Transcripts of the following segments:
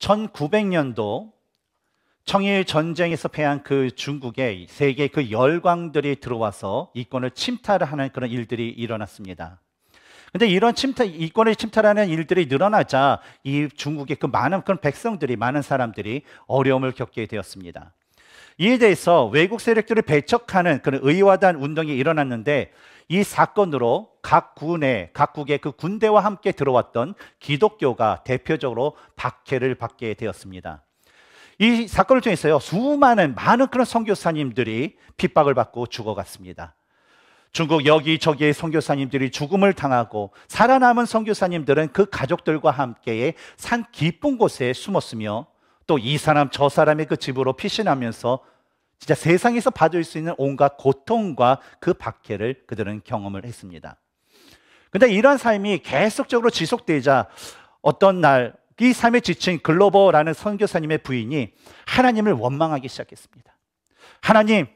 1900년도 청일 전쟁에서 패한 그 중국의 세계 그 열광들이 들어와서 이권을 침탈을 하는 그런 일들이 일어났습니다. 근데 이런 침탈, 이권을 침탈하는 일들이 늘어나자 이 중국의 그 많은 그런 백성들이, 많은 사람들이 어려움을 겪게 되었습니다. 이에 대해서 외국 세력들을 배척하는 그런 의화단 운동이 일어났는데 이 사건으로 각군에 각국의 그 군대와 함께 들어왔던 기독교가 대표적으로 박해를 받게 되었습니다. 이 사건을 통해서요 수많은 많은 그런 선교사님들이 핍박을 받고 죽어갔습니다. 중국 여기저기의 선교사님들이 죽음을 당하고 살아남은 선교사님들은 그 가족들과 함께 산 깊은 곳에 숨었으며 또 이 사람 저 사람의 그 집으로 피신하면서 진짜 세상에서 받을 수 있는 온갖 고통과 그 박해를 그들은 경험을 했습니다. 근데 이런 삶이 계속적으로 지속되자 어떤 날 이 삶에 지친 글로버라는 선교사님의 부인이 하나님을 원망하기 시작했습니다. 하나님,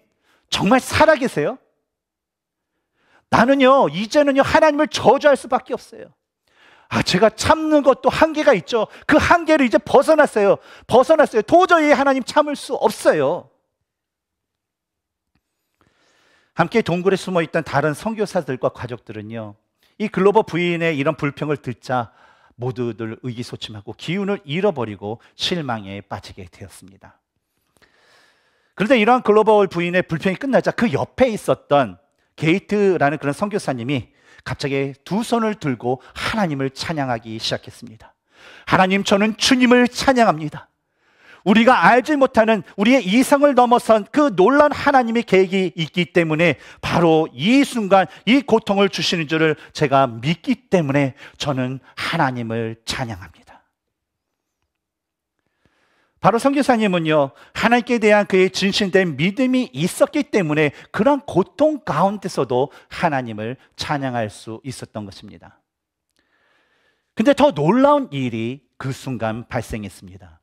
정말 살아계세요? 나는요, 이제는요, 하나님을 저주할 수밖에 없어요. 아, 제가 참는 것도 한계가 있죠. 그 한계를 이제 벗어났어요. 벗어났어요. 도저히 하나님 참을 수 없어요. 함께 동굴에 숨어 있던 다른 선교사들과 가족들은요. 이 글로버 부인의 이런 불평을 듣자 모두들 의기소침하고 기운을 잃어버리고 실망에 빠지게 되었습니다. 그런데 이러한 글로벌 부인의 불평이 끝나자 그 옆에 있었던 게이트라는 그런 선교사님이 갑자기 두 손을 들고 하나님을 찬양하기 시작했습니다. 하나님 저는 주님을 찬양합니다. 우리가 알지 못하는 우리의 이성을 넘어선 그 놀란 하나님의 계획이 있기 때문에 바로 이 순간 이 고통을 주시는 줄을 제가 믿기 때문에 저는 하나님을 찬양합니다. 바로 성교사님은요, 하나님께 대한 그의 진실된 믿음이 있었기 때문에 그런 고통 가운데서도 하나님을 찬양할 수 있었던 것입니다. 근데 더 놀라운 일이 그 순간 발생했습니다.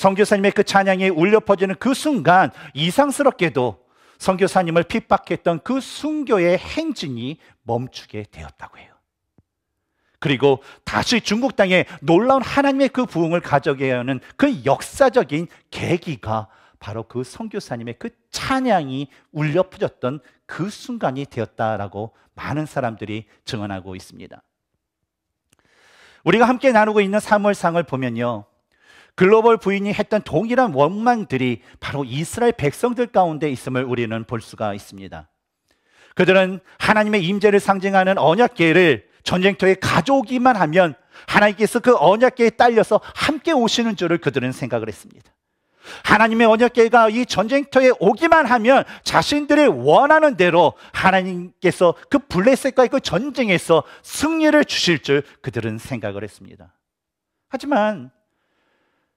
성교사님의 그 찬양이 울려 퍼지는 그 순간 이상스럽게도 성교사님을 핍박했던 그 순교의 행진이 멈추게 되었다고 해요. 그리고 다시 중국 땅에 놀라운 하나님의 그 부흥을 가져게 하는 그 역사적인 계기가 바로 그 성교사님의 그 찬양이 울려 퍼졌던 그 순간이 되었다라고 많은 사람들이 증언하고 있습니다. 우리가 함께 나누고 있는 사월상을 보면요. 글로벌 부인이 했던 동일한 원망들이 바로 이스라엘 백성들 가운데 있음을 우리는 볼 수가 있습니다. 그들은 하나님의 임재를 상징하는 언약계를 전쟁터에 가져오기만 하면 하나님께서 그 언약계에 딸려서 함께 오시는 줄을 그들은 생각을 했습니다. 하나님의 언약계가 이 전쟁터에 오기만 하면 자신들이 원하는 대로 하나님께서 그 블레셋과의 그 전쟁에서 승리를 주실 줄 그들은 생각을 했습니다. 하지만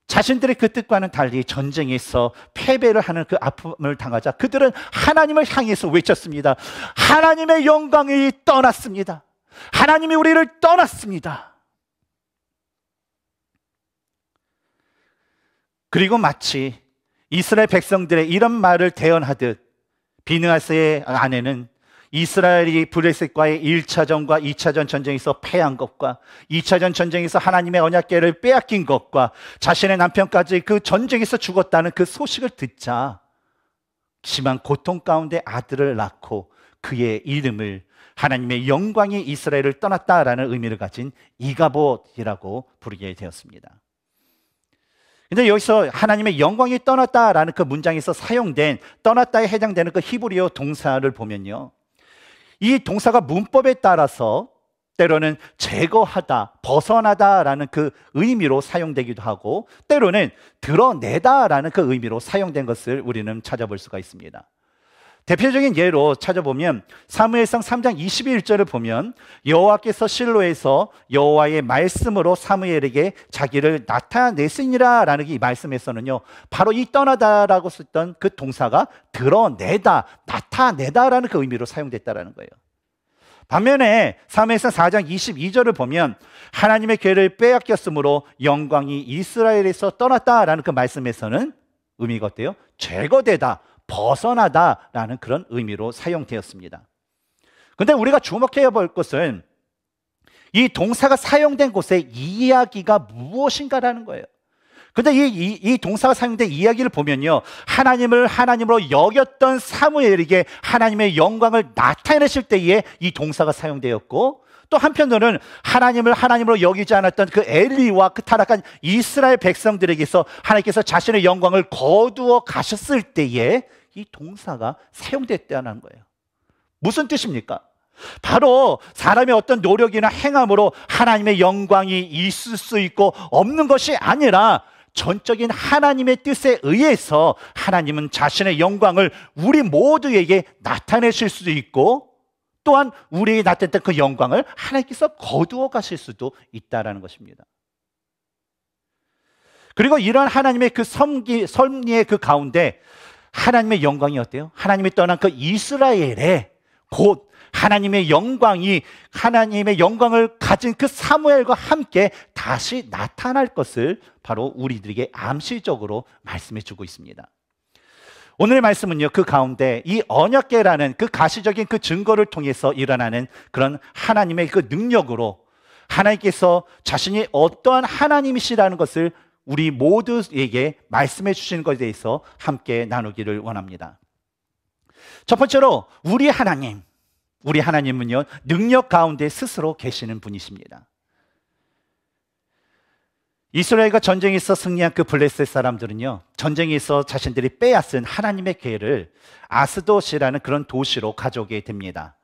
자신들의 그 뜻과는 달리 전쟁에서 패배를 하는 그 아픔을 당하자 그들은 하나님을 향해서 외쳤습니다. 하나님의 영광이 떠났습니다. 하나님이 우리를 떠났습니다. 그리고 마치 이스라엘 백성들의 이런 말을 대언하듯 비느하스의 아내는 이스라엘이 브레셋과의 1차전과 2차전 전쟁에서 패한 것과 2차전 전쟁에서 하나님의 언약계를 빼앗긴 것과 자신의 남편까지 그 전쟁에서 죽었다는 그 소식을 듣자 심한 고통 가운데 아들을 낳고 그의 이름을 하나님의 영광이 이스라엘을 떠났다라는 의미를 가진 이가봇이라고 부르게 되었습니다. 근데 여기서 하나님의 영광이 떠났다라는 그 문장에서 사용된 떠났다에 해당되는 그 히브리어 동사를 보면요. 이 동사가 문법에 따라서 때로는 제거하다, 벗어나다라는 그 의미로 사용되기도 하고 때로는 드러내다라는 그 의미로 사용된 것을 우리는 찾아볼 수가 있습니다. 대표적인 예로 찾아보면 사무엘상 3장 21절을 보면 여호와께서 실로에서 여호와의 말씀으로 사무엘에게 자기를 나타내시니라라는 이 말씀에서는요 바로 이 떠나다라고 썼던 그 동사가 드러내다 나타내다라는 그 의미로 사용됐다라는 거예요. 반면에 사무엘상 4장 22절을 보면 하나님의 괴를 빼앗겼으므로 영광이 이스라엘에서 떠났다라는 그 말씀에서는 의미가 어때요? 제거되다 벗어나다라는 그런 의미로 사용되었습니다. 근데 우리가 주목해야 볼 것은 이 동사가 사용된 곳의 이야기가 무엇인가라는 거예요. 근데 이, 이, 이, 동사가 사용된 이야기를 보면요. 하나님을 하나님으로 여겼던 사무엘에게 하나님의 영광을 나타내실 때에 이 동사가 사용되었고, 또 한편으로는 하나님을 하나님으로 여기지 않았던 그 엘리와 그 타락한 이스라엘 백성들에게서 하나님께서 자신의 영광을 거두어 가셨을 때에 이 동사가 사용됐다는 거예요. 무슨 뜻입니까? 바로 사람의 어떤 노력이나 행함으로 하나님의 영광이 있을 수 있고 없는 것이 아니라 전적인 하나님의 뜻에 의해서 하나님은 자신의 영광을 우리 모두에게 나타내실 수도 있고 또한 우리에게 나타냈던 그 영광을 하나님께서 거두어 가실 수도 있다라는 것입니다. 그리고 이러 하나님의 그 섬기, 섭리의 그 가운데 하나님의 영광이 어때요? 하나님이 떠난 그 이스라엘에 곧 하나님의 영광이 하나님의 영광을 가진 그 사무엘과 함께 다시 나타날 것을 바로 우리들에게 암시적으로 말씀해 주고 있습니다. 오늘 말씀은요, 그 가운데 이 언약계라는 그 가시적인 그 증거를 통해서 일어나는 그런 하나님의 그 능력으로 하나님께서 자신이 어떠한 하나님이시라는 것을 우리 모두에게 말씀해 주시는 것에 대해서 함께 나누기를 원합니다. 첫 번째로 우리 하나님, 우리 하나님은요, 능력 가운데 스스로 계시는 분이십니다. 이스라엘과 전쟁에 있어 승리한 그 블레셋 사람들은요, 전쟁에 있어 자신들이 빼앗은 하나님의 계를 아스도시라는 그런 도시로 가져오게 됩니다.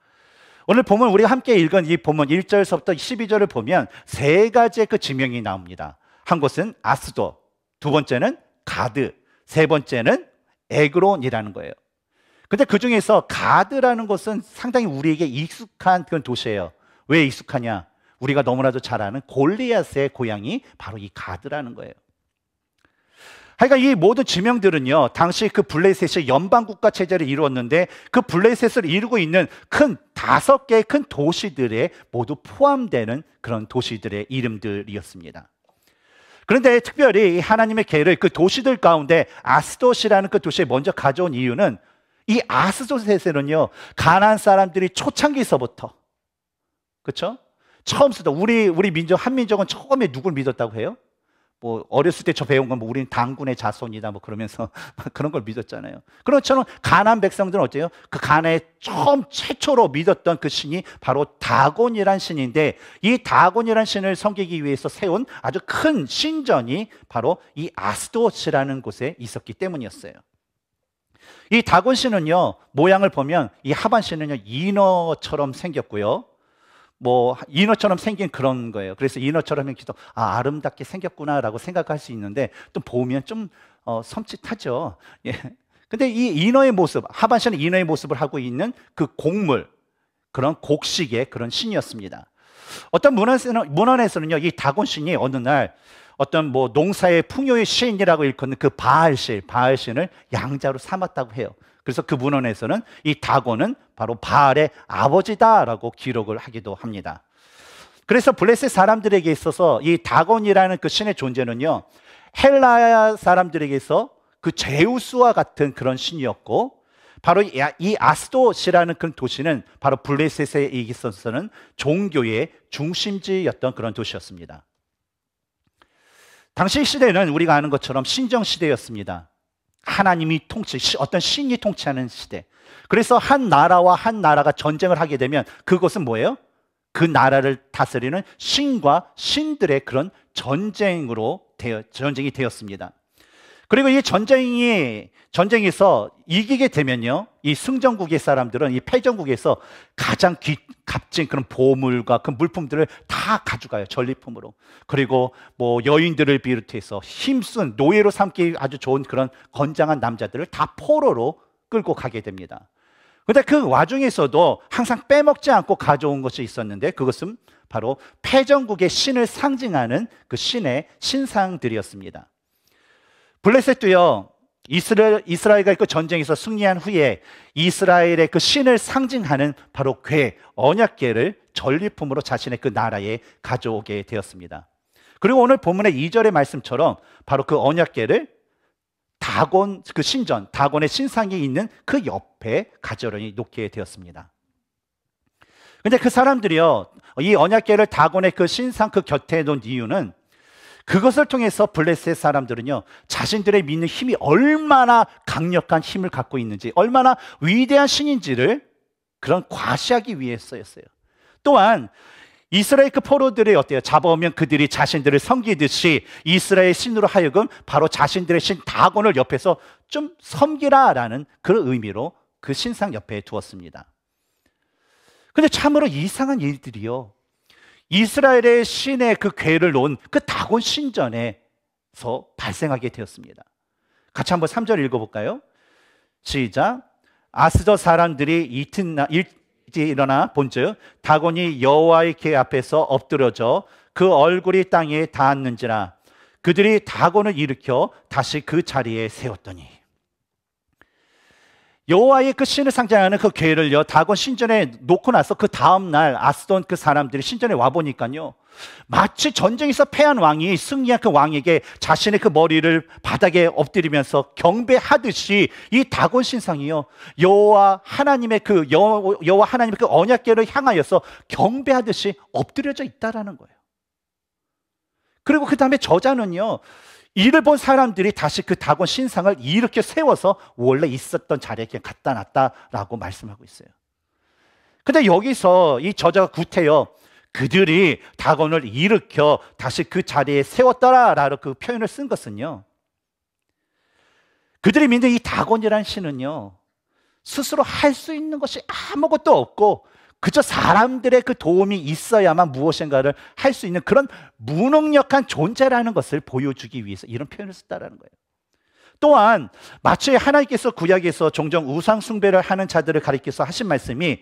오늘 보면 우리가 함께 읽은 이 본문 1절서부터 12절을 보면 세 가지의 그 지명이 나옵니다. 한 곳은 아스도, 두 번째는 가드, 세 번째는 에그론이라는 거예요. 근데 그 중에서 가드라는 것은 상당히 우리에게 익숙한 그런 도시예요. 왜 익숙하냐? 우리가 너무나도 잘 아는 골리앗의 고향이 바로 이 가드라는 거예요. 하여간 이 모든 지명들은요, 당시 그 블레셋이 연방국가 체제를 이루었는데 그 블레셋을 이루고 있는 큰 다섯 개의 큰 도시들에 모두 포함되는 그런 도시들의 이름들이었습니다. 그런데 특별히 하나님의 계를 그 도시들 가운데 아스도시라는 그 도시에 먼저 가져온 이유는 이 아스도셋에는요 가나 사람들이 초창기서부터 그렇 처음 쓰던 우리 우리 민족 한민족은 처음에 누굴 믿었다고 해요? 뭐 어렸을 때 저 배운 건 뭐 우리는 당군의 자손이다 뭐 그러면서 그런 걸 믿었잖아요. 그렇처럼 가난 백성들은 어때요? 그 가나에 처음 최초로 믿었던 그 신이 바로 다곤이란 신인데 이 다곤이란 신을 섬기기 위해서 세운 아주 큰 신전이 바로 이 아스도시라는 곳에 있었기 때문이었어요. 이 다곤 신은요 모양을 보면 이 하반 신은요 인어처럼 생겼고요. 뭐 인어처럼 생긴 그런 거예요. 그래서 인어처럼 기도 아 아름답게 생겼구나라고 생각할 수 있는데 또 보면 좀 어, 섬찟하죠. 예. 근데 이 인어의 모습, 하반신은 인어의 모습을 하고 있는 그 곡물 그런 곡식의 그런 신이었습니다. 어떤 문헌에서는, 문헌에서는요, 이 다곤 신이 어느 날 어떤 뭐 농사의 풍요의 신이라고 일컫는 그 바알 신, 바알 신을 양자로 삼았다고 해요. 그래서 그 문헌에서는 이 다곤은 바로 바알의 아버지다라고 기록을 하기도 합니다. 그래서 블레셋 사람들에게 있어서 이 다곤이라는 그 신의 존재는요, 헬라 사람들에게서 그 제우스와 같은 그런 신이었고, 바로 이 아, 아스도시라는 그런 도시는 바로 블레셋에 있어서는 종교의 중심지였던 그런 도시였습니다. 당시 시대는 우리가 아는 것처럼 신정 시대였습니다. 하나님이 통치, 어떤 신이 통치하는 시대. 그래서 한 나라와 한 나라가 전쟁을 하게 되면 그것은 뭐예요? 그 나라를 다스리는 신과 신들의 그런 전쟁으로 되어, 전쟁이 되었습니다. 그리고 이 전쟁이 전쟁에서 이기게 되면요, 이 승전국의 사람들은 이 패전국에서 가장 귀, 값진 그런 보물과 그 물품들을 다 가져가요 전리품으로. 그리고 뭐 여인들을 비롯해서 힘쓴 노예로 삼기 아주 좋은 그런 건장한 남자들을 다 포로로 끌고 가게 됩니다. 그런데 그 와중에서도 항상 빼먹지 않고 가져온 것이 있었는데 그것은 바로 패전국의 신을 상징하는 그 신의 신상들이었습니다. 블레셋도요, 이스라엘, 이스라엘과 그 전쟁에서 승리한 후에 이스라엘의 그 신을 상징하는 바로 괴, 언약괴를 전리품으로 자신의 그 나라에 가져오게 되었습니다. 그리고 오늘 본문의 2절의 말씀처럼 바로 그 언약궤를 다곤 그 신전, 다곤의 신상이 있는 그 옆에 가져려니 놓게 되었습니다. 근데 그 사람들이요. 이언약계를 다곤의 그 신상 그 곁에 놓은 이유는 그것을 통해서 블레셋 사람들은요, 자신들의 믿는 힘이 얼마나 강력한 힘을 갖고 있는지, 얼마나 위대한 신인지를 그런 과시하기 위해서였어요. 또한 이스라엘 그 포로들이 어때요? 잡아오면 그들이 자신들을 섬기듯이 이스라엘 신으로 하여금 바로 자신들의 신 다곤을 옆에서 좀 섬기라라는 그런 의미로 그 신상 옆에 두었습니다. 근데 참으로 이상한 일들이요. 이스라엘의 신의 그 괴를 놓은 그 다곤 신전에서 발생하게 되었습니다. 같이 한번 3절 읽어볼까요? 시작. 아스저 사람들이 이튿날 일어나 본즉 다곤이 여호와의 계 앞에서 엎드려져 그 얼굴이 땅에 닿았는지라 그들이 다곤을 일으켜 다시 그 자리에 세웠더니 여호와의 그 신을 상징하는 그 괴를요 다곤 신전에 놓고 나서 그 다음 날 아스돈 그 사람들이 신전에 와 보니까요 마치 전쟁에서 패한 왕이 승리한 그 왕에게 자신의 그 머리를 바닥에 엎드리면서 경배하듯이 이 다곤 신상이요 여호와 하나님의 그 여, 호와 하나님의 그 언약궤를 향하여서 경배하듯이 엎드려져 있다라는 거예요. 그리고 그 다음에 저자는요 이를 본 사람들이 다시 그 다곤 신상을 이렇게 세워서 원래 있었던 자리에 그 갖다 놨다라고 말씀하고 있어요. 근데 여기서 이 저자가 구태여 그들이 다곤을 일으켜 다시 그 자리에 세웠더라라는 그 표현을 쓴 것은요. 그들이 믿는 이 다곤이라는 신은요. 스스로 할 수 있는 것이 아무것도 없고 그저 사람들의 그 도움이 있어야만 무엇인가를 할 수 있는 그런 무능력한 존재라는 것을 보여주기 위해서 이런 표현을 썼다라는 거예요. 또한 마치 하나님께서 구약에서 종종 우상 숭배를 하는 자들을 가리켜서 하신 말씀이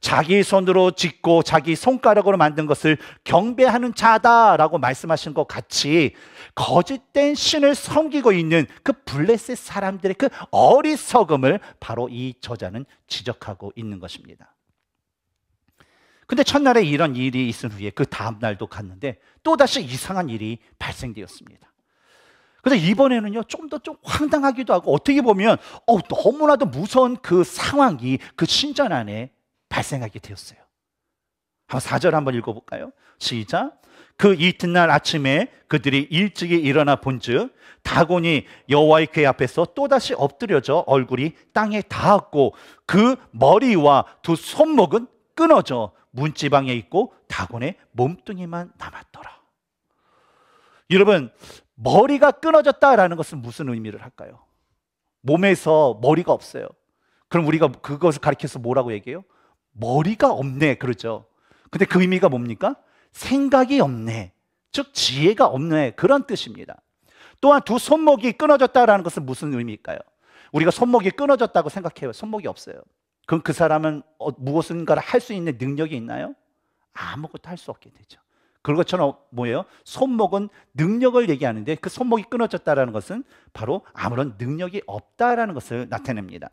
자기 손으로 짓고 자기 손가락으로 만든 것을 경배하는 자다라고 말씀하신 것 같이 거짓된 신을 섬기고 있는 그 블레셋 사람들의 그 어리석음을 바로 이 저자는 지적하고 있는 것입니다. 근데 첫날에 이런 일이 있은 후에 그 다음날도 갔는데 또다시 이상한 일이 발생되었습니다. 그래서 이번에는요, 좀 더 좀 황당하기도 하고 어떻게 보면 어 너무나도 무서운 그 상황이 그 신전 안에 발생하게 되었어요. 한번 4절 한번 읽어볼까요? 시작. 그 이튿날 아침에 그들이 일찍이 일어나 본즉 다곤이 여호와의 궤 앞에서 또다시 엎드려져 얼굴이 땅에 닿았고 그 머리와 두 손목은 끊어져 문지방에 있고 다곤의 몸뚱이만 남았더라. 여러분, 머리가 끊어졌다라는 것은 무슨 의미를 할까요? 몸에서 머리가 없어요. 그럼 우리가 그것을 가리켜서 뭐라고 얘기해요? 머리가 없네. 그러죠. 근데 그 의미가 뭡니까? 생각이 없네. 즉, 지혜가 없네. 그런 뜻입니다. 또한 두 손목이 끊어졌다라는 것은 무슨 의미일까요? 우리가 손목이 끊어졌다고 생각해요. 손목이 없어요. 그럼 그 사람은 어, 무엇인가를 할 수 있는 능력이 있나요? 아무것도 할 수 없게 되죠. 그것처럼 뭐예요? 손목은 능력을 얘기하는데 그 손목이 끊어졌다라는 것은 바로 아무런 능력이 없다라는 것을 나타냅니다.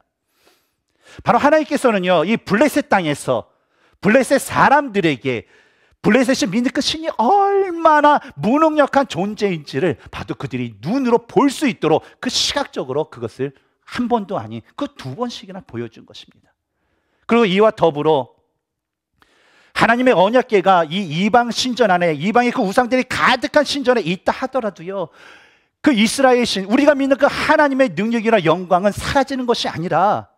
바로 하나님께서는요, 이 블레셋 땅에서 블레셋 사람들에게 블레셋이 믿는 그 신이 얼마나 무능력한 존재인지를 바로 그들이 눈으로 볼 수 있도록 그 시각적으로 그것을 한 번도 아니 그 두 번씩이나 보여준 것입니다. 그리고 이와 더불어 하나님의 언약계가 이 이방 신전 안에 이방의 그 우상들이 가득한 신전에 있다 하더라도요. 그 이스라엘 신 우리가 믿는 그 하나님의 능력이나 영광은 사라지는 것이 아니라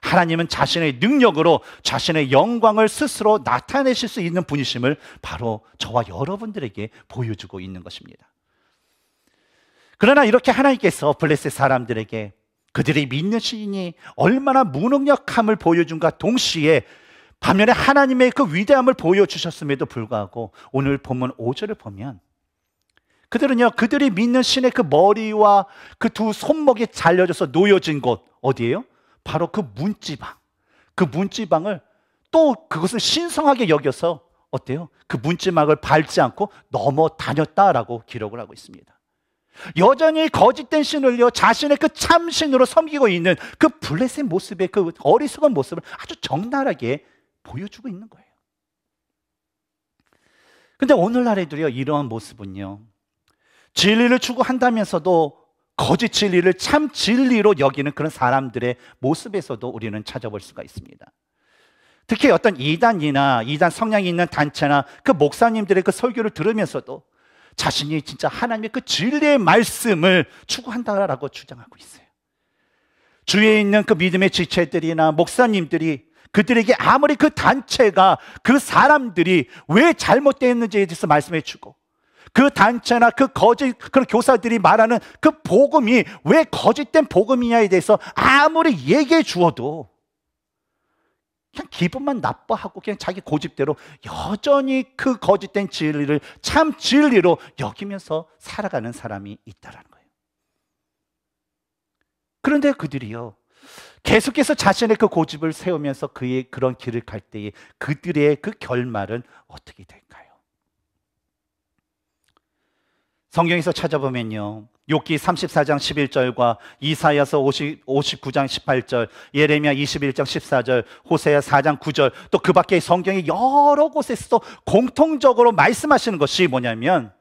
하나님은 자신의 능력으로 자신의 영광을 스스로 나타내실 수 있는 분이심을 바로 저와 여러분들에게 보여주고 있는 것입니다. 그러나 이렇게 하나님께서 블레셋 사람들에게 그들이 믿는 신이 얼마나 무능력함을 보여준가 동시에 반면에 하나님의 그 위대함을 보여주셨음에도 불구하고 오늘 본문 5절을 보면 그들은요 그들이 믿는 신의 그 머리와 그 두 손목이 잘려져서 놓여진 곳 어디예요? 바로 그 문지방 그 문지방을 또 그것을 신성하게 여겨서 어때요? 그 문지막을 밟지 않고 넘어 다녔다라고 기록을 하고 있습니다 여전히 거짓된 신을요 자신의 그 참신으로 섬기고 있는 그 블레셋 모습의 그 어리석은 모습을 아주 적나라하게 보여주고 있는 거예요. 근데 오늘날에도요 이러한 모습은요 진리를 추구한다면서도 거짓 진리를 참 진리로 여기는 그런 사람들의 모습에서도 우리는 찾아볼 수가 있습니다. 특히 어떤 이단이나 이단 성향이 있는 단체나 그 목사님들의 그 설교를 들으면서도 자신이 진짜 하나님의 그 진리의 말씀을 추구한다라고 주장하고 있어요. 주위에 있는 그 믿음의 지체들이나 목사님들이 그들에게 아무리 그 단체가 그 사람들이 왜 잘못되었는지에 대해서 말씀해 주고 그 단체나 그 거짓 그런 교사들이 말하는 그 복음이 왜 거짓된 복음이냐에 대해서 아무리 얘기해 주어도 그냥 기분만 나빠하고 그냥 자기 고집대로 여전히 그 거짓된 진리를 참 진리로 여기면서 살아가는 사람이 있다라는 거예요. 그런데 그들이요. 계속해서 자신의 그 고집을 세우면서 그의 그런 길을 갈 때에 그들의 그 결말은 어떻게 될까요? 성경에서 찾아보면요. 욕기 34장 11절과 이사야서 50, 59장 18절, 예레미야 21장 14절, 호세야 4장 9절, 또 그 밖에 성경의 여러 곳에서 공통적으로 말씀하시는 것이 뭐냐면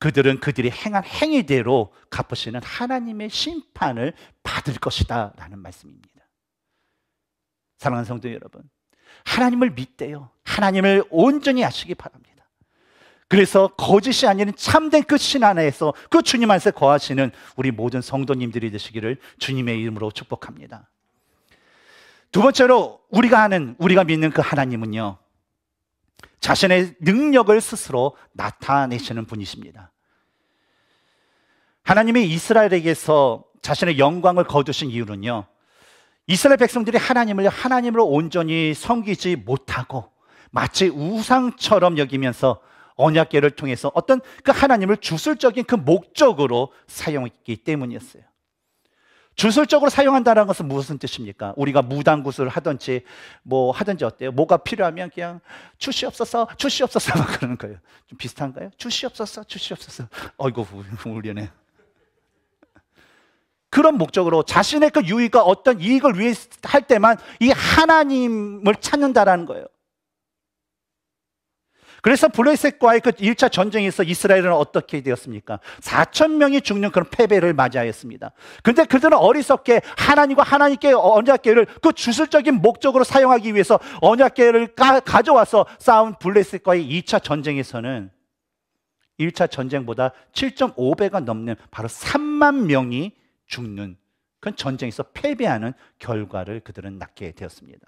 그들은 그들이 행한 행위대로 갚으시는 하나님의 심판을 받을 것이다 라는 말씀입니다. 사랑하는 성도 여러분, 하나님을 믿대요. 하나님을 온전히 아시기 바랍니다. 그래서 거짓이 아닌 참된 그 신안에서 그 주님 안에서 거하시는 우리 모든 성도님들이 되시기를 주님의 이름으로 축복합니다. 두 번째로 우리가 아는 우리가 믿는 그 하나님은요. 자신의 능력을 스스로 나타내시는 분이십니다. 하나님이 이스라엘에게서 자신의 영광을 거두신 이유는요. 이스라엘 백성들이 하나님을 하나님으로 온전히 섬기지 못하고 마치 우상처럼 여기면서 언약계를 통해서 어떤 그 하나님을 주술적인 그 목적으로 사용했기 때문이었어요. 주술적으로 사용한다는 것은 무슨 뜻입니까? 우리가 무당구슬 하든지 뭐 하든지 어때요? 뭐가 필요하면 그냥 주시옵소서, 주시옵소서 막 그러는 거예요. 좀 비슷한가요? 주시옵소서, 주시옵소서. 어이구, 우리네. 그런 목적으로 자신의 그 유익과 어떤 이익을 위해 할 때만 이 하나님을 찾는다라는 거예요. 그래서 블레셋과의 그 1차 전쟁에서 이스라엘은 어떻게 되었습니까? 4천 명이 죽는 그런 패배를 맞이하였습니다. 근데 그들은 어리석게 하나님과 하나님께 언약계를 그 주술적인 목적으로 사용하기 위해서 언약계를 가져와서 싸운 블레셋과의 2차 전쟁에서는 1차 전쟁보다 7.5배가 넘는 바로 3만 명이 죽는 그 전쟁에서 패배하는 결과를 그들은 낳게 되었습니다.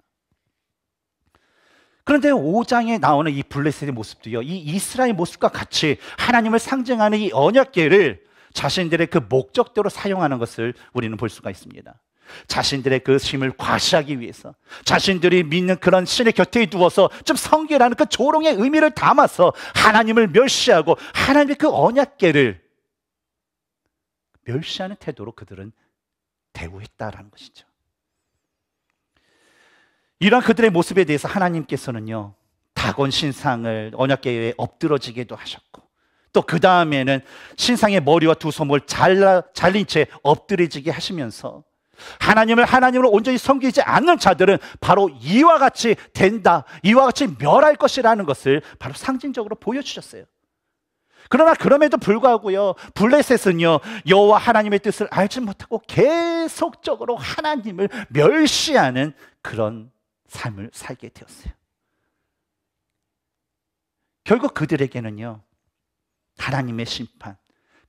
그런데 5장에 나오는 이 블레셋의 모습도요, 이 이스라엘 모습과 같이 하나님을 상징하는 이 언약계를 자신들의 그 목적대로 사용하는 것을 우리는 볼 수가 있습니다. 자신들의 그 힘을 과시하기 위해서 자신들이 믿는 그런 신의 곁에 두어서 좀 성결하는 그 조롱의 의미를 담아서 하나님을 멸시하고 하나님의 그 언약계를 멸시하는 태도로 그들은 대우했다라는 것이죠. 이러한 그들의 모습에 대해서 하나님께서는요, 다곤 신상을 언약계에 엎드러지게도 하셨고, 또 그 다음에는 신상의 머리와 두솜을 잘라, 잘린 채 엎드려지게 하시면서 하나님을 하나님으로 온전히 섬기지 않는 자들은 바로 이와 같이 된다, 이와 같이 멸할 것이라는 것을 바로 상징적으로 보여주셨어요. 그러나 그럼에도 불구하고요, 블레셋은요, 여호와 하나님의 뜻을 알지 못하고 계속적으로 하나님을 멸시하는 그런 삶을 살게 되었어요. 결국 그들에게는요, 하나님의 심판,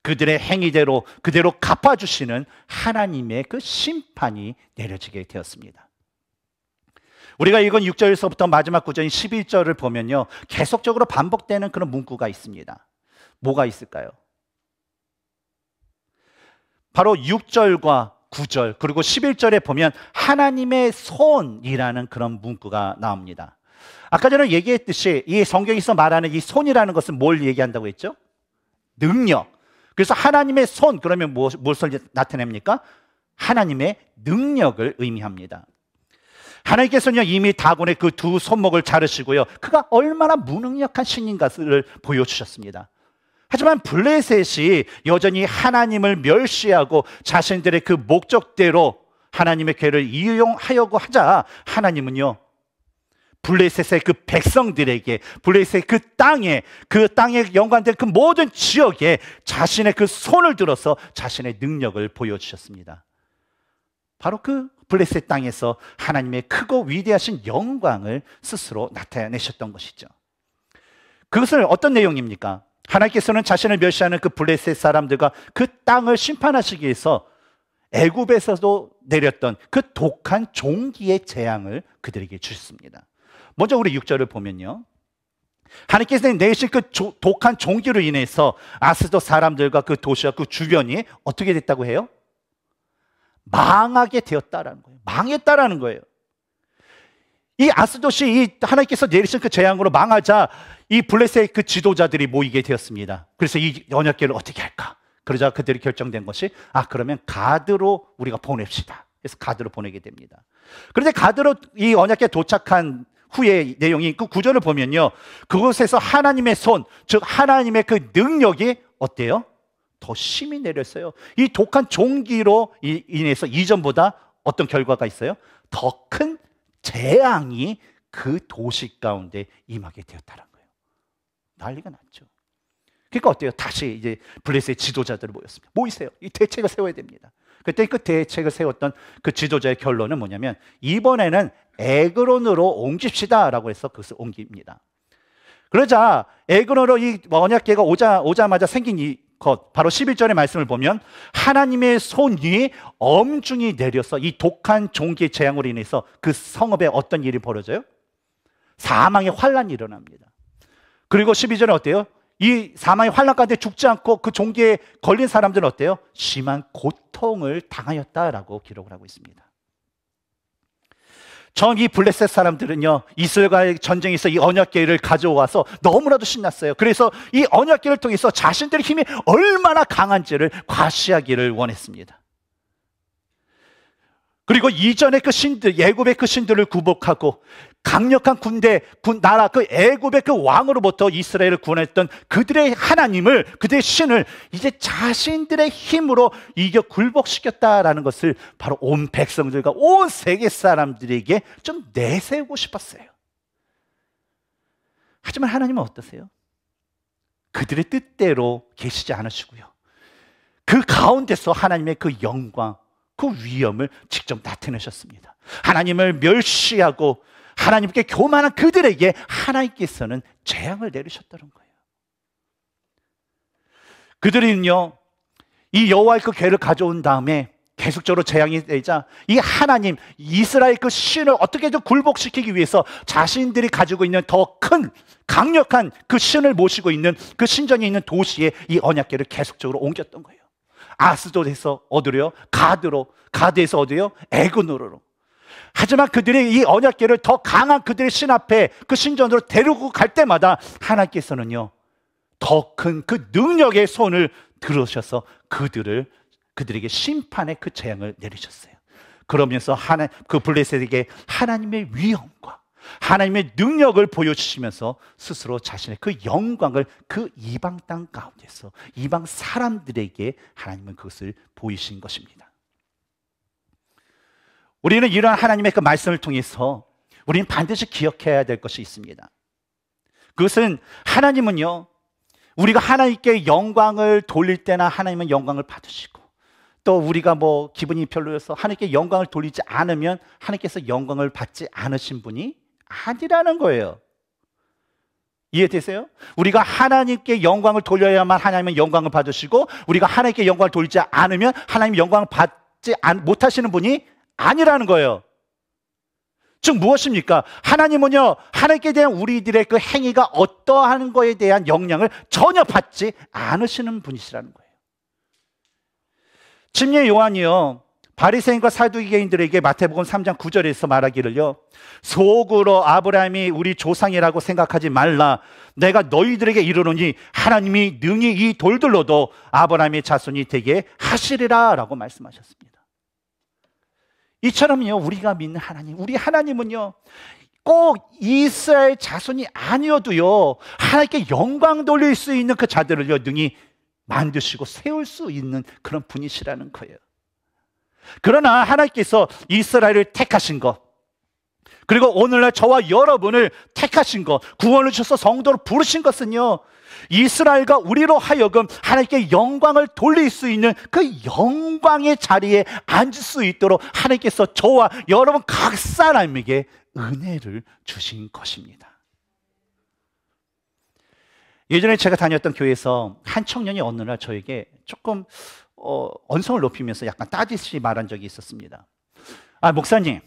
그들의 행위대로 그대로 갚아주시는 하나님의 그 심판이 내려지게 되었습니다. 우리가 이건 6절에서부터 마지막 구절인 11절을 보면요. 계속적으로 반복되는 그런 문구가 있습니다. 뭐가 있을까요? 바로 6절과 9절 그리고 11절에 보면 하나님의 손이라는 그런 문구가 나옵니다. 아까 전에 얘기했듯이 이 성경에서 말하는 이 손이라는 것은 뭘 얘기한다고 했죠? 능력. 그래서 하나님의 손 그러면 무엇, 무엇을 나타냅니까? 하나님의 능력을 의미합니다. 하나님께서는 이미 다곤의 그 두 손목을 자르시고요. 그가 얼마나 무능력한 신인 가를 보여주셨습니다. 하지만 블레셋이 여전히 하나님을 멸시하고 자신들의 그 목적대로 하나님의 괴를 이용하려고 하자 하나님은요 블레셋의 그 백성들에게 블레셋의 그 땅에 그 땅에 연관된 그 모든 지역에 자신의 그 손을 들어서 자신의 능력을 보여주셨습니다. 바로 그 블레셋 땅에서 하나님의 크고 위대하신 영광을 스스로 나타내셨던 것이죠. 그것은 어떤 내용입니까? 하나님께서는 자신을 멸시하는 그 블레셋 사람들과 그 땅을 심판하시기 위해서 애굽에서도 내렸던 그 독한 종기의 재앙을 그들에게 주셨습니다. 먼저 우리 6절을 보면요. 하나님께서는 내신 그 조, 독한 종기로 인해서 아스도 사람들과 그 도시와 그 주변이 어떻게 됐다고 해요? 망하게 되었다라는 거예요. 망했다라는 거예요. 이 아스도시 이 하나님께서 내리신 그 재앙으로 망하자 이 블레셋의 그 지도자들이 모이게 되었습니다. 그래서 이 언약계를 어떻게 할까? 그러자 그들이 결정된 것이 아 그러면 가드로 우리가 보냅시다. 그래서 가드로 보내게 됩니다. 그런데 가드로 이 언약계 도착한 후의 내용이 그 구절을 보면요. 그곳에서 하나님의 손, 즉 하나님의 그 능력이 어때요? 더 심히 내렸어요. 이 독한 종기로 인해서 이전보다 어떤 결과가 있어요? 더큰 재앙이 그 도시 가운데 임하게 되었다는 거예요. 난리가 났죠. 그러니까 어때요? 다시 이제 블레셋 지도자들을 모였습니다. 모이세요. 이 대책을 세워야 됩니다. 그때 그 대책을 세웠던 그 지도자의 결론은 뭐냐면 이번에는 에그론으로 옮깁시다라고 해서 그것을 옮깁니다. 그러자 에그론으로 이 언약계가 오자 오자마자 생긴 이것 바로 11절의 말씀을 보면 하나님의 손이 엄중히 내려서 이 독한 종기의 재앙으로 인해서 그 성읍에 어떤 일이 벌어져요? 사망의 환란이 일어납니다. 그리고 12절에 어때요? 이 사망의 환란 가운데 죽지 않고 그 종기에 걸린 사람들은 어때요? 심한 고통을 당하였다라고 기록을 하고 있습니다. 전이 블레셋 사람들은요, 이스라엘 전쟁에서 이 언약계를 가져와서 너무나도 신났어요. 그래서 이 언약계를 통해서 자신들의 힘이 얼마나 강한지를 과시하기를 원했습니다. 그리고 이전에그 신들, 예굽의 그 신들을 구복하고 강력한 군대, 군, 나라, 그 애굽의 그 왕으로부터 이스라엘을 구원했던 그들의 하나님을, 그들의 신을 이제 자신들의 힘으로 이겨 굴복시켰다라는 것을 바로 온 백성들과 온 세계 사람들에게 좀 내세우고 싶었어요. 하지만 하나님은 어떠세요? 그들의 뜻대로 계시지 않으시고요. 그 가운데서 하나님의 그 영광, 그 위험을 직접 나타내셨습니다. 하나님을 멸시하고 하나님께 교만한 그들에게 하나님께서는 재앙을 내리셨다는 거예요. 그들은요, 이 여호와의 그 괴를 가져온 다음에 계속적으로 재앙이 되자 이 하나님 이스라엘 그 신을 어떻게든 굴복시키기 위해서 자신들이 가지고 있는 더 큰 강력한 그 신을 모시고 있는 그 신전이 있는 도시에 이 언약궤를 계속적으로 옮겼던 거예요. 아스돗에서 얻으려 가드로. 가드에서 얻으려 에그노로. 하지만 그들이 이 언약계를 더 강한 그들의 신 앞에 그 신전으로 데리고 갈 때마다 하나님께서는요, 더 큰 그 능력의 손을 들으셔서 그들을, 그들에게 심판의 그 재앙을 내리셨어요. 그러면서 하나, 그 블레셋에게 하나님의 위엄과 하나님의 능력을 보여주시면서 스스로 자신의 그 영광을 그 이방 땅 가운데서 이방 사람들에게 하나님은 그것을 보이신 것입니다. 우리는 이러한 하나님의 그 말씀을 통해서 우리는 반드시 기억해야 될 것이 있습니다. 그것은 하나님은요, 우리가 하나님께 영광을 돌릴 때나 하나님은 영광을 받으시고 또 우리가 뭐 기분이 별로여서 하나님께 영광을 돌리지 않으면 하나님께서 영광을 받지 않으신 분이 아니라는 거예요. 이해되세요? 우리가 하나님께 영광을 돌려야만 하나님은 영광을 받으시고 우리가 하나님께 영광을 돌리지 않으면 하나님 영광을 받지 못하시는 분이 아니라는 거예요. 즉 무엇입니까? 하나님은요 하나님께 대한 우리들의 그 행위가 어떠한 거에 대한 영향을 전혀 받지 않으시는 분이시라는 거예요. 침례 요한이요 바리새인과 사두개인들에게 마태복음 3장 9절에서 말하기를요. 속으로 아브라함이 우리 조상이라고 생각하지 말라. 내가 너희들에게 이르노니 하나님이 능히 이 돌들로도 아브라함의 자손이 되게 하시리라라고 말씀하셨습니다. 이처럼요. 우리가 믿는 하나님, 우리 하나님은요. 꼭 이스라엘 자손이 아니어도요. 하나님께 영광 돌릴 수 있는 그 자들을요. 능히 만드시고 세울 수 있는 그런 분이시라는 거예요. 그러나 하나님께서 이스라엘을 택하신 것, 그리고 오늘날 저와 여러분을 택하신 것, 구원을 주셔서 성도를 부르신 것은요, 이스라엘과 우리로 하여금 하나님께 영광을 돌릴 수 있는 그 영광의 자리에 앉을 수 있도록 하나님께서 저와 여러분 각 사람에게 은혜를 주신 것입니다. 예전에 제가 다녔던 교회에서 한 청년이 어느 날 저에게 조금 어, 언성을 높이면서 약간 따지듯이 말한 적이 있었습니다. 아, 목사님.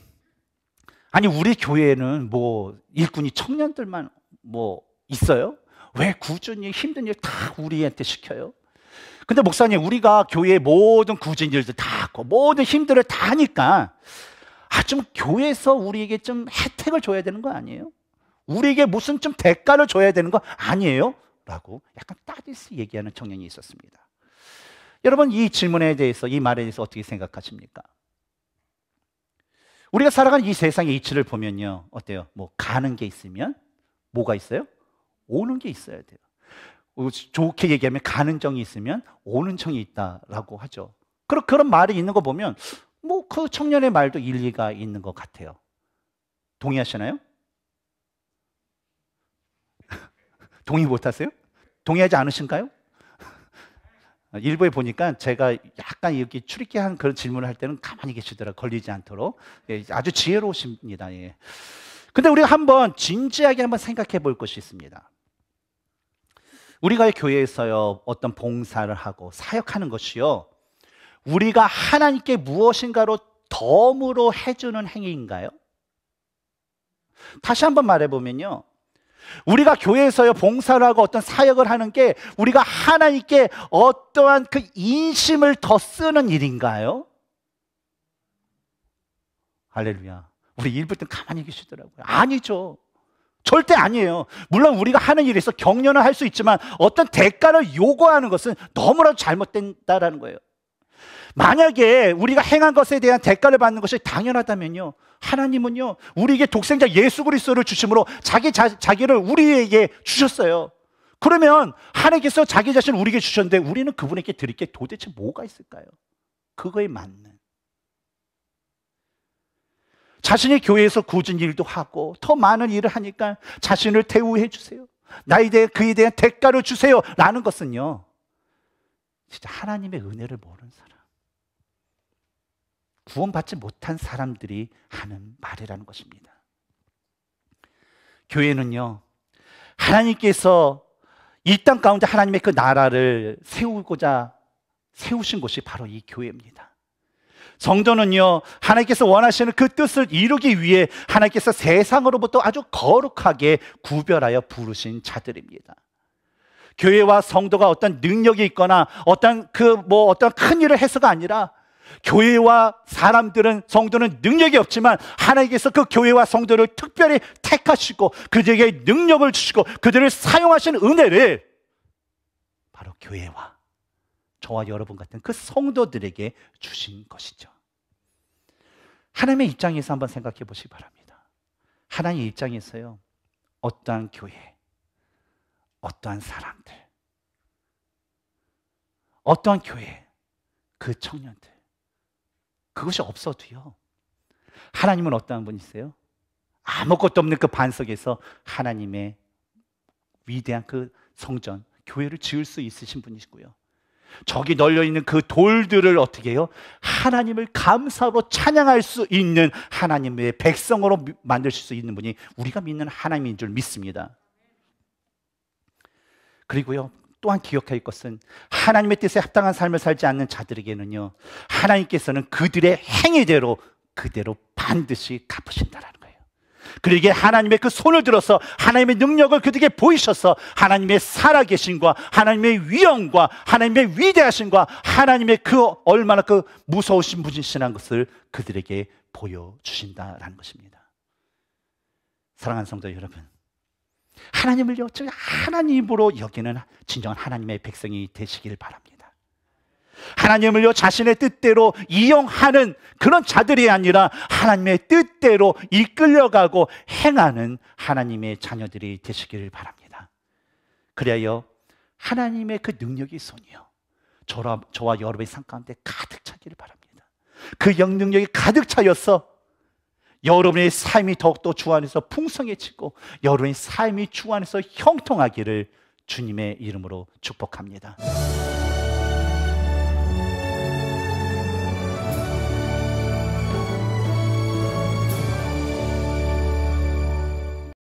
아니, 우리 교회는 뭐 일꾼이 청년들만 뭐 있어요? 왜 굳은 일, 힘든 일 다 우리한테 시켜요? 근데 목사님, 우리가 교회 모든 굳은 일들 다 하고, 모든 힘들을 다 하니까, 아, 좀 교회에서 우리에게 좀 혜택을 줘야 되는 거 아니에요? 우리에게 무슨 좀 대가를 줘야 되는 거 아니에요? 라고 약간 따지스 얘기하는 청년이 있었습니다. 여러분 이 질문에 대해서 이 말에 대해서 어떻게 생각하십니까? 우리가 살아가는 이 세상의 이치를 보면요. 어때요? 뭐 가는 게 있으면 뭐가 있어요? 오는 게 있어야 돼요. 어, 좋게 얘기하면 가는 정이 있으면 오는 정이 있다라고 하죠. 그런 그런 말이 있는 거 보면 뭐그 청년의 말도 일리가 있는 것 같아요. 동의하시나요? 동의 못 하세요? 동의하지 않으신가요? 어, 일부에 보니까 제가 약간 이렇게 추리기한 그런 질문을 할 때는 가만히 계시더라 걸리지 않도록 예, 아주 지혜로우십니다. 예. 근데 우리가 한번 진지하게 한번 생각해 볼 것이 있습니다. 우리가 교회에서요 어떤 봉사를 하고 사역하는 것이요 우리가 하나님께 무엇인가로 덤으로 해주는 행위인가요? 다시 한번 말해 보면요 우리가 교회에서요 봉사를 하고 어떤 사역을 하는 게 우리가 하나님께 어떠한 그 인심을 더 쓰는 일인가요? 할렐루야. 우리 일볼땐 가만히 계시더라고요. 아니죠. 절대 아니에요. 물론 우리가 하는 일에서 격려는 할수 있지만 어떤 대가를 요구하는 것은 너무나 잘못된다라는 거예요. 만약에 우리가 행한 것에 대한 대가를 받는 것이 당연하다면요. 하나님은요. 우리에게 독생자 예수 그리스도를 주심으로 자기 자, 자기를 우리에게 주셨어요. 그러면 하나님께서 자기 자신을 우리에게 주셨는데 우리는 그분에게 드릴 게 도대체 뭐가 있을까요? 그거에 맞는 자신이 교회에서 굳은 일도 하고 더 많은 일을 하니까 자신을 대우해 주세요. 나에 대해 그에 대한 대가를 주세요. 라는 것은요. 진짜 하나님의 은혜를 모르는 사람. 구원받지 못한 사람들이 하는 말이라는 것입니다. 교회는요, 하나님께서 이 땅 가운데 하나님의 그 나라를 세우고자 세우신 곳이 바로 이 교회입니다. 성전은요, 하나님께서 원하시는 그 뜻을 이루기 위해 하나님께서 세상으로부터 아주 거룩하게 구별하여 부르신 자들입니다. 교회와 성도가 어떤 능력이 있거나 어떤 그 뭐 어떤 큰 일을 해서가 아니라 교회와 사람들은 성도는 능력이 없지만 하나님께서 그 교회와 성도를 특별히 택하시고 그들에게 능력을 주시고 그들을 사용하신 은혜를 바로 교회와 저와 여러분 같은 그 성도들에게 주신 것이죠. 하나님의 입장에서 한번 생각해 보시기 바랍니다. 하나님의 입장에서요. 어떠한 교회, 어떠한 사람들, 어떠한 교회, 그 청년들 그것이 없어도요. 하나님은 어떠한 분이세요? 아무것도 없는 그 반석에서 하나님의 위대한 그 성전, 교회를 지을 수 있으신 분이시고요. 저기 널려 있는 그 돌들을 어떻게 해요? 하나님을 감사로 찬양할 수 있는 하나님의 백성으로 만드실 수 있는 분이 우리가 믿는 하나님인 줄 믿습니다. 그리고요, 또한 기억할 것은 하나님의 뜻에 합당한 삶을 살지 않는 자들에게는요 하나님께서는 그들의 행위대로 그대로 반드시 갚으신다라는 거예요 그러기에 그러니까 하나님의 그 손을 들어서 하나님의 능력을 그들에게 보이셔서 하나님의 살아계신과 하나님의 위엄과 하나님의 위대하신과 하나님의 그 얼마나 그 무서우신 무진신한 것을 그들에게 보여주신다라는 것입니다 사랑하는 성도 여러분 하나님을 여쭤 하나님으로 여기는 진정한 하나님의 백성이 되시길 바랍니다. 하나님을요 자신의 뜻대로 이용하는 그런 자들이 아니라 하나님의 뜻대로 이끌려가고 행하는 하나님의 자녀들이 되시길 바랍니다. 그래요 하나님의 그 능력이 손이요 저와, 저와 여러분의 상 가운데 가득 차기를 바랍니다. 그 영능력이 가득 차여서 여러분의 삶이 더욱더 주 안에서 풍성해지고 여러분의 삶이 주 안에서 형통하기를 주님의 이름으로 축복합니다.